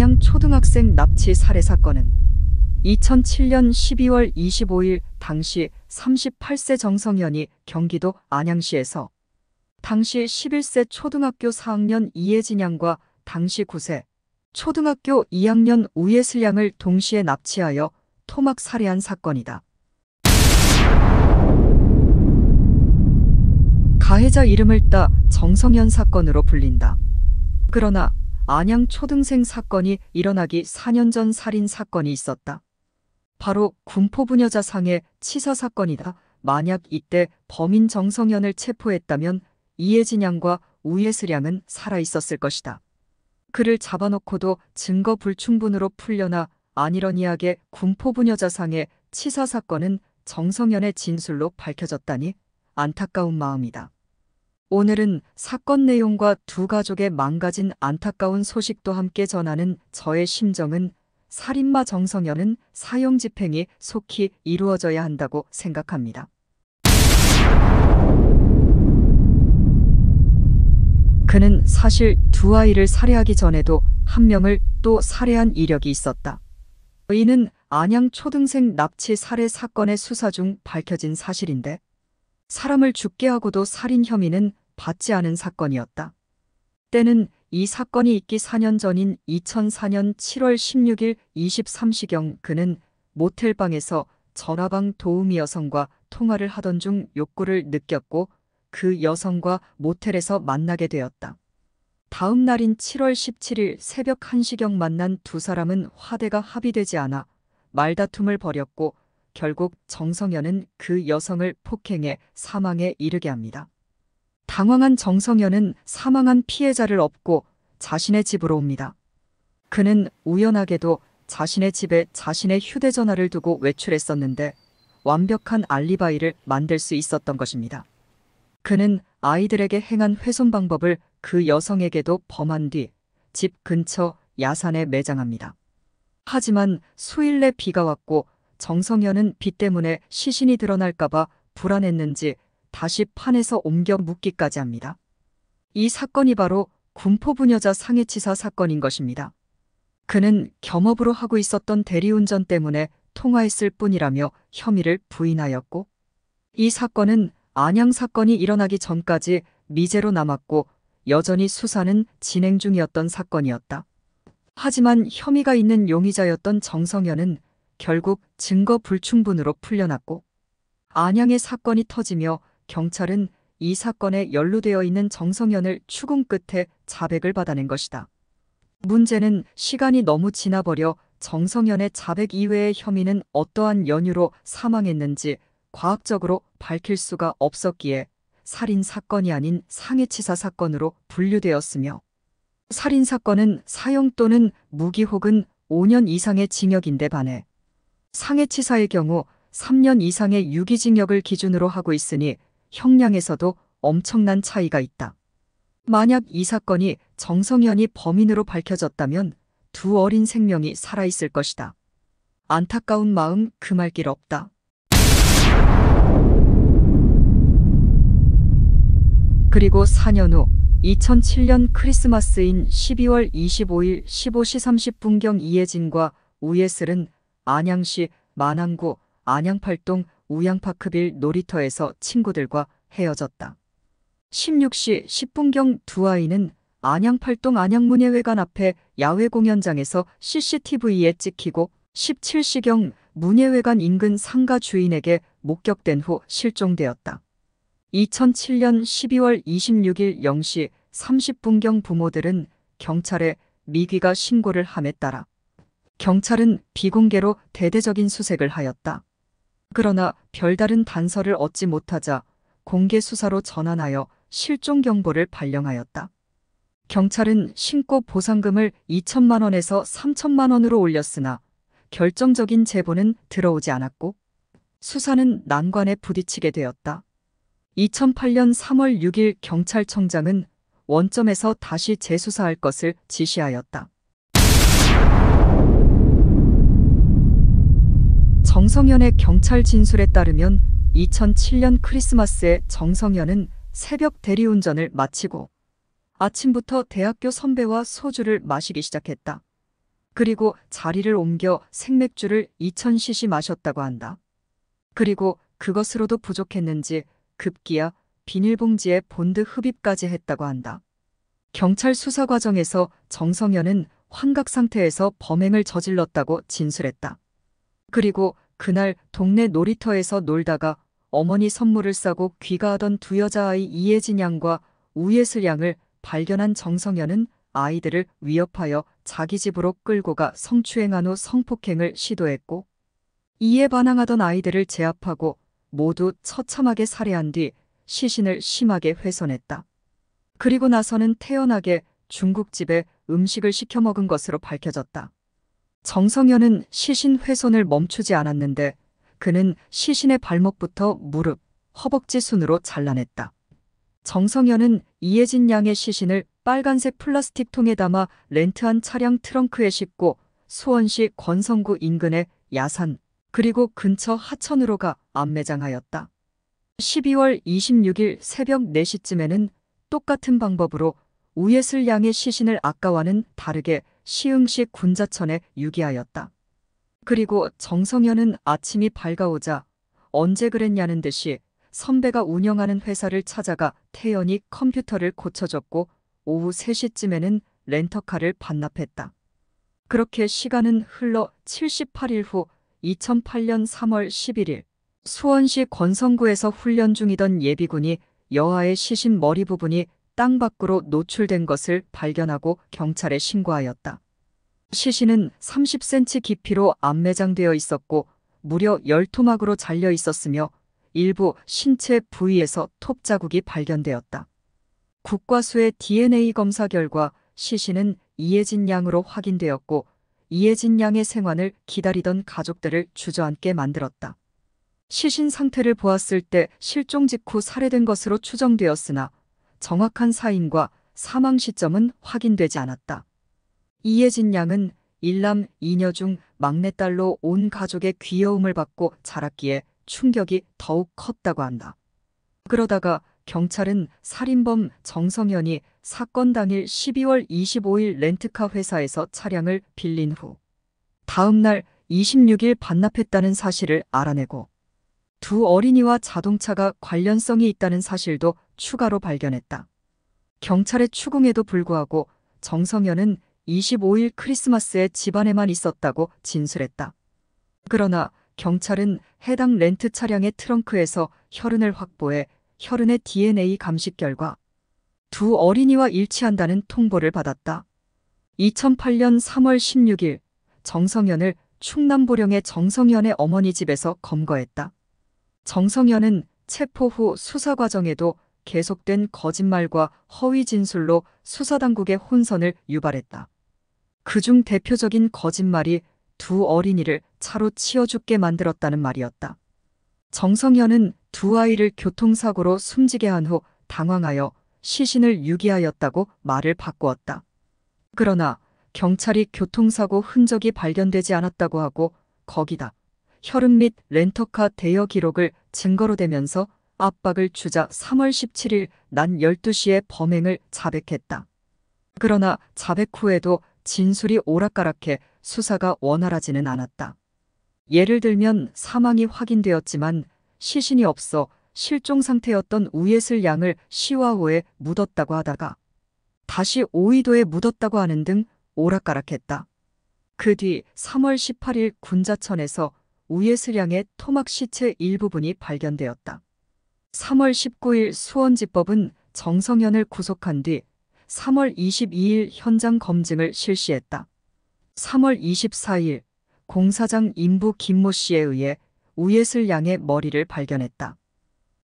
안양 초등학생 납치 살해 사건은 2007년 12월 25일 당시 38세 정성현이 경기도 안양시에서 당시 11세 초등학교 4학년 이예진 양과 당시 9세 초등학교 2학년 우예슬 양을 동시에 납치하여 토막 살해한 사건이다. 가해자 이름을 따 정성현 사건으로 불린다. 그러나 안양 초등생 사건이 일어나기 4년 전 살인 사건이 있었다. 바로 군포부녀자 상해 치사 사건이다. 만약 이때 범인 정성현을 체포했다면 이혜진 양과 우예슬 양은 살아있었을 것이다. 그를 잡아놓고도 증거 불충분으로 풀려나 안일러니하게 군포부녀자상의 치사 사건은 정성현의 진술로 밝혀졌다니 안타까운 마음이다. 오늘은 사건 내용과 두 가족의 망가진 안타까운 소식도 함께 전하는 저의 심정은 살인마 정성현은 사형 집행이 속히 이루어져야 한다고 생각합니다. 그는 사실 두 아이를 살해하기 전에도 한 명을 또 살해한 이력이 있었다. 이는 안양 초등생 납치 살해 사건의 수사 중 밝혀진 사실인데 사람을 죽게 하고도 살인 혐의는 받지 않은 사건이었다. 때는 이 사건이 있기 4년 전인 2004년 7월 16일 23시경 그는 모텔방에서 전화방 도우미 여성과 통화를 하던 중 욕구를 느꼈고 그 여성과 모텔에서 만나게 되었다. 다음 날인 7월 17일 새벽 1시경 만난 두 사람은 화대가 합의되지 않아 말다툼을 벌였고 결국 정성현은 그 여성을 폭행해 사망에 이르게 합니다. 당황한 정성현은 사망한 피해자를 업고 자신의 집으로 옵니다. 그는 우연하게도 자신의 집에 자신의 휴대전화를 두고 외출했었는데 완벽한 알리바이를 만들 수 있었던 것입니다. 그는 아이들에게 행한 훼손 방법을 그 여성에게도 범한 뒤 집 근처 야산에 매장합니다. 하지만 수일 내 비가 왔고 정성현은 비 때문에 시신이 드러날까봐 불안했는지 다시 판에서 옮겨 묻기까지 합니다. 이 사건이 바로 군포부녀자 상해치사 사건인 것입니다. 그는 겸업으로 하고 있었던 대리운전 때문에 통화했을 뿐이라며 혐의를 부인하였고 이 사건은 안양 사건이 일어나기 전까지 미제로 남았고 여전히 수사는 진행 중이었던 사건이었다. 하지만 혐의가 있는 용의자였던 정성현은 결국 증거 불충분으로 풀려났고 안양의 사건이 터지며 경찰은 이 사건에 연루되어 있는 정성현을 추궁 끝에 자백을 받아낸 것이다. 문제는 시간이 너무 지나버려 정성현의 자백 이외의 혐의는 어떠한 연유로 사망했는지 과학적으로 밝힐 수가 없었기에 살인 사건이 아닌 상해치사 사건으로 분류되었으며 살인 사건은 사형 또는 무기 혹은 5년 이상의 징역인데 반해 상해치사의 경우 3년 이상의 유기징역을 기준으로 하고 있으니 형량에서도 엄청난 차이가 있다. 만약 이 사건이 정성현이 범인으로 밝혀졌다면 두 어린 생명이 살아있을 것이다. 안타까운 마음 금할 길 없다. 그리고 4년 후 2007년 크리스마스인 12월 25일 15시 30분경 이예진과 우예슬은 안양시 만안구 안양팔동 우양파크빌 놀이터에서 친구들과 헤어졌다. 16시 10분경 두 아이는 안양팔동 안양문예회관 앞에 야외 공연장에서 CCTV에 찍히고 17시경 문예회관 인근 상가 주인에게 목격된 후 실종되었다. 2007년 12월 26일 0시 30분경 부모들은 경찰에 미귀가 신고를 함에 따라 경찰은 비공개로 대대적인 수색을 하였다. 그러나 별다른 단서를 얻지 못하자 공개 수사로 전환하여 실종 경보를 발령하였다. 경찰은 신고 보상금을 2천만 원에서 3천만 원으로 올렸으나 결정적인 제보는 들어오지 않았고 수사는 난관에 부딪히게 되었다. 2008년 3월 6일 경찰청장은 원점에서 다시 재수사할 것을 지시하였다. 정성현의 경찰 진술에 따르면 2007년 크리스마스에 정성현은 새벽 대리운전을 마치고 아침부터 대학교 선배와 소주를 마시기 시작했다. 그리고 자리를 옮겨 생맥주를 2000cc 마셨다고 한다. 그리고 그것으로도 부족했는지 급기야 비닐봉지에 본드 흡입까지 했다고 한다. 경찰 수사 과정에서 정성현은 환각 상태에서 범행을 저질렀다고 진술했다. 그리고 그날 동네 놀이터에서 놀다가 어머니 선물을 싸고 귀가하던 두 여자아이 이예진 양과 우예슬 양을 발견한 정성현은 아이들을 위협하여 자기 집으로 끌고 가 성추행한 후 성폭행을 시도했고 이에 반항하던 아이들을 제압하고 모두 처참하게 살해한 뒤 시신을 심하게 훼손했다. 그리고 나서는 태연하게 중국집에 음식을 시켜 먹은 것으로 밝혀졌다. 정성현은 시신 훼손을 멈추지 않았는데 그는 시신의 발목부터 무릎, 허벅지 순으로 잘라냈다. 정성현은 이예진 양의 시신을 빨간색 플라스틱 통에 담아 렌트한 차량 트렁크에 싣고 수원시 권성구 인근의 야산 그리고 근처 하천으로 가 안매장하였다. 12월 26일 새벽 4시쯤에는 똑같은 방법으로 우예슬 양의 시신을 아까와는 다르게 시흥시 군자천에 유기하였다. 그리고 정성현은 아침이 밝아오자 언제 그랬냐는 듯이 선배가 운영하는 회사를 찾아가 태연이 컴퓨터를 고쳐줬고 오후 3시쯤에는 렌터카를 반납했다. 그렇게 시간은 흘러 78일 후 2008년 3월 11일 수원시 권성구에서 훈련 중이던 예비군이 여아의 시신 머리 부분이 땅 밖으로 노출된 것을 발견하고 경찰에 신고하였다. 시신은 30cm 깊이로 암매장되어 있었고 무려 열토막으로 잘려 있었으며 일부 신체 부위에서 톱 자국이 발견되었다. 국과수의 DNA 검사 결과 시신은 이혜진 양으로 확인되었고 이혜진 양의 생환을 기다리던 가족들을 주저앉게 만들었다. 시신 상태를 보았을 때 실종 직후 살해된 것으로 추정되었으나 정확한 사인과 사망 시점은 확인되지 않았다. 이예진 양은 일남 이녀 중 막내딸로 온 가족의 귀여움을 받고 자랐기에 충격이 더욱 컸다고 한다. 그러다가 경찰은 살인범 정성현이 사건 당일 12월 25일 렌트카 회사에서 차량을 빌린 후 다음 날 26일 반납했다는 사실을 알아내고 두 어린이와 자동차가 관련성이 있다는 사실도 추가로 발견했다. 경찰의 추궁에도 불구하고 정성현은 25일 크리스마스에 집안에만 있었다고 진술했다. 그러나 경찰은 해당 렌트 차량의 트렁크에서 혈흔을 확보해 혈흔의 DNA 감식 결과 두 어린이와 일치한다는 통보를 받았다. 2008년 3월 16일 정성현을 충남 보령의 정성현의 어머니 집에서 검거했다. 정성현은 체포 후 수사 과정에도 계속된 거짓말과 허위 진술로 수사당국의 혼선을 유발했다. 그중 대표적인 거짓말이 두 어린이를 차로 치어 죽게 만들었다는 말이었다. 정성현은 두 아이를 교통사고로 숨지게 한 후 당황하여 시신을 유기하였다고 말을 바꾸었다. 그러나 경찰이 교통사고 흔적이 발견되지 않았다고 하고 거기다 혈흔 및 렌터카 대여 기록을 증거로 대면서 압박을 주자 3월 17일 난 12시에 범행을 자백했다. 그러나 자백 후에도 진술이 오락가락해 수사가 원활하지는 않았다. 예를 들면 사망이 확인되었지만 시신이 없어 실종 상태였던 우예슬 양을 시와호에 묻었다고 하다가 다시 오이도에 묻었다고 하는 등 오락가락했다. 그 뒤 3월 18일 군자천에서 우예슬 양의 토막 시체 일부분이 발견되었다. 3월 19일 수원지법은 정성현을 구속한 뒤 3월 22일 현장 검증을 실시했다. 3월 24일 공사장 인부 김모 씨에 의해 우예슬 양의 머리를 발견했다.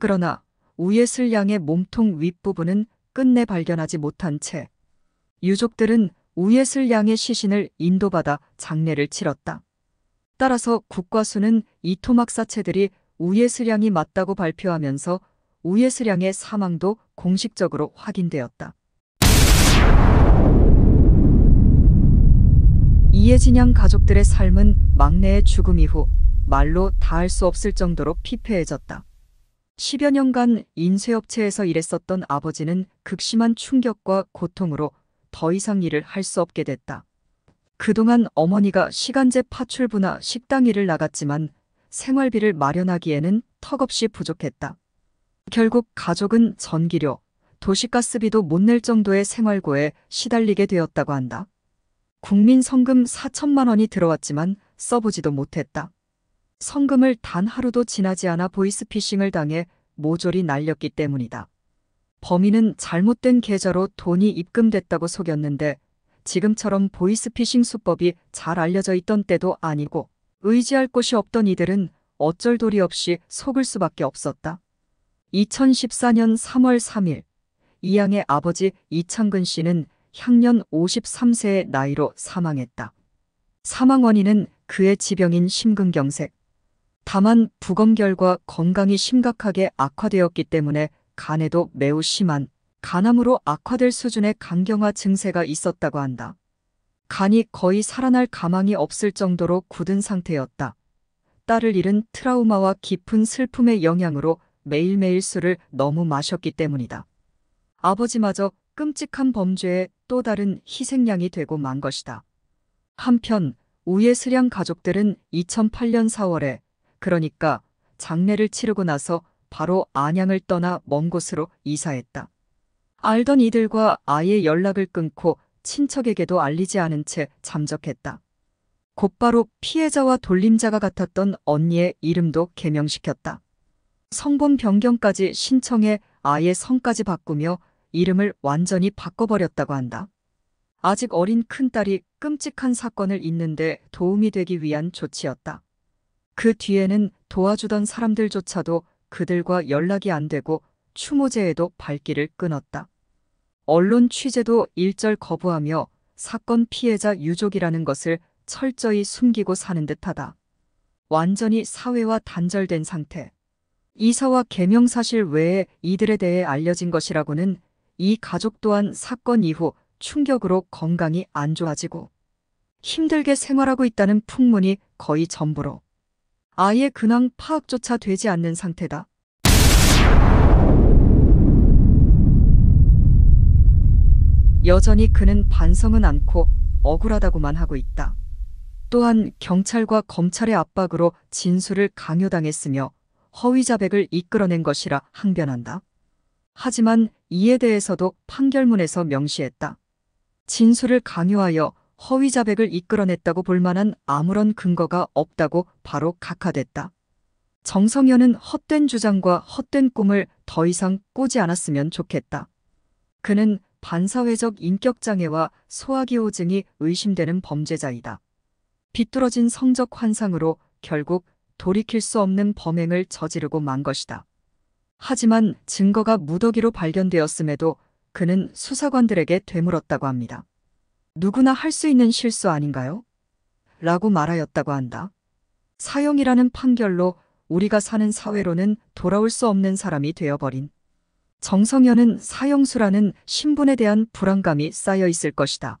그러나 우예슬 양의 몸통 윗부분은 끝내 발견하지 못한 채 유족들은 우예슬 양의 시신을 인도받아 장례를 치렀다. 따라서 국과수는 이토막 사체들이 우예수량이 맞다고 발표하면서 우예수량의 사망도 공식적으로 확인되었다. 이예진양 가족들의 삶은 막내의 죽음 이후 말로 다할 수 없을 정도로 피폐해졌다. 10여 년간 인쇄업체에서 일했었던 아버지는 극심한 충격과 고통으로 더 이상 일을 할 수 없게 됐다. 그동안 어머니가 시간제 파출부나 식당 일을 나갔지만 생활비를 마련하기에는 턱없이 부족했다. 결국 가족은 전기료, 도시가스비도 못 낼 정도의 생활고에 시달리게 되었다고 한다. 국민 성금 4천만 원이 들어왔지만 써보지도 못했다. 성금을 단 하루도 지나지 않아 보이스피싱을 당해 모조리 날렸기 때문이다. 범인은 잘못된 계좌로 돈이 입금됐다고 속였는데 지금처럼 보이스피싱 수법이 잘 알려져 있던 때도 아니고 의지할 곳이 없던 이들은 어쩔 도리 없이 속을 수밖에 없었다. 2014년 3월 3일 이양의 아버지 이창근 씨는 향년 53세의 나이로 사망했다. 사망 원인은 그의 지병인 심근경색. 다만 부검 결과 건강이 심각하게 악화되었기 때문에 간에도 매우 심한 간암으로 악화될 수준의 간경화 증세가 있었다고 한다. 간이 거의 살아날 가망이 없을 정도로 굳은 상태였다. 딸을 잃은 트라우마와 깊은 슬픔의 영향으로 매일매일 술을 너무 마셨기 때문이다. 아버지마저 끔찍한 범죄에또 다른 희생양이 되고 만 것이다. 한편 우예스량 가족들은 2008년 4월에 그러니까 장례를 치르고 나서 바로 안양을 떠나 먼 곳으로 이사했다. 알던 이들과 아예 연락을 끊고 친척에게도 알리지 않은 채 잠적했다. 곧바로 피해자와 돌림자가 같았던 언니의 이름도 개명시켰다. 성범 변경까지 신청해 아예 성까지 바꾸며 이름을 완전히 바꿔버렸다고 한다. 아직 어린 큰딸이 끔찍한 사건을 잇는데 도움이 되기 위한 조치였다. 그 뒤에는 도와주던 사람들조차도 그들과 연락이 안 되고 추모제에도 발길을 끊었다. 언론 취재도 일절 거부하며 사건 피해자 유족이라는 것을 철저히 숨기고 사는 듯하다. 완전히 사회와 단절된 상태. 이사와 개명 사실 외에 이들에 대해 알려진 것이라고는 이 가족 또한 사건 이후 충격으로 건강이 안 좋아지고 힘들게 생활하고 있다는 풍문이 거의 전부로 아예 근황 파악조차 되지 않는 상태다. 여전히 그는 반성은 않고 억울하다고만 하고 있다. 또한 경찰과 검찰의 압박으로 진술을 강요당했으며 허위자백을 이끌어낸 것이라 항변한다. 하지만 이에 대해서도 판결문에서 명시했다. 진술을 강요하여 허위자백을 이끌어냈다고 볼 만한 아무런 근거가 없다고 바로 각하됐다. 정성현은 헛된 주장과 헛된 꿈을 더 이상 꾸지 않았으면 좋겠다. 그는 반사회적 인격장애와 소아기호증이 의심되는 범죄자이다. 비뚤어진 성적 환상으로 결국 돌이킬 수 없는 범행을 저지르고 만 것이다. 하지만 증거가 무더기로 발견되었음에도 그는 수사관들에게 되물었다고 합니다. 누구나 할 수 있는 실수 아닌가요? 라고 말하였다고 한다. 사형이라는 판결로 우리가 사는 사회로는 돌아올 수 없는 사람이 되어버린 정성현은 사형수라는 신분에 대한 불안감이 쌓여 있을 것이다.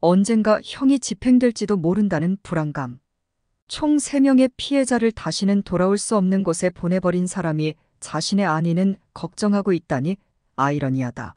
언젠가 형이 집행될지도 모른다는 불안감. 총 3명의 피해자를 다시는 돌아올 수 없는 곳에 보내버린 사람이 자신의 아니는 걱정하고 있다니 아이러니하다.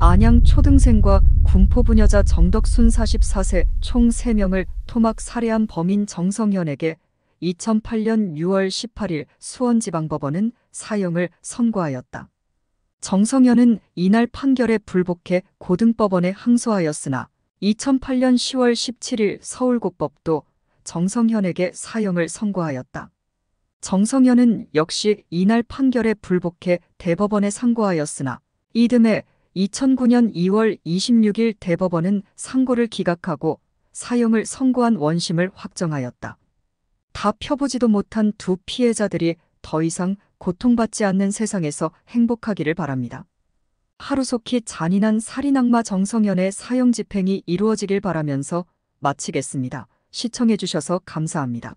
안양 초등생과 군포부녀자 정덕순 44세 총 3명을 토막 살해한 범인 정성현에게 2008년 6월 18일 수원지방법원은 사형을 선고하였다. 정성현은 이날 판결에 불복해 고등법원에 항소하였으나 2008년 10월 17일 서울고법도 정성현에게 사형을 선고하였다. 정성현은 역시 이날 판결에 불복해 대법원에 상고하였으나 이듬해 2009년 2월 26일 대법원은 상고를 기각하고 사형을 선고한 원심을 확정하였다. 다 펴보지도 못한 두 피해자들이 더 이상 고통받지 않는 세상에서 행복하기를 바랍니다. 하루속히 잔인한 살인악마 정성현의 사형 집행이 이루어지길 바라면서 마치겠습니다. 시청해주셔서 감사합니다.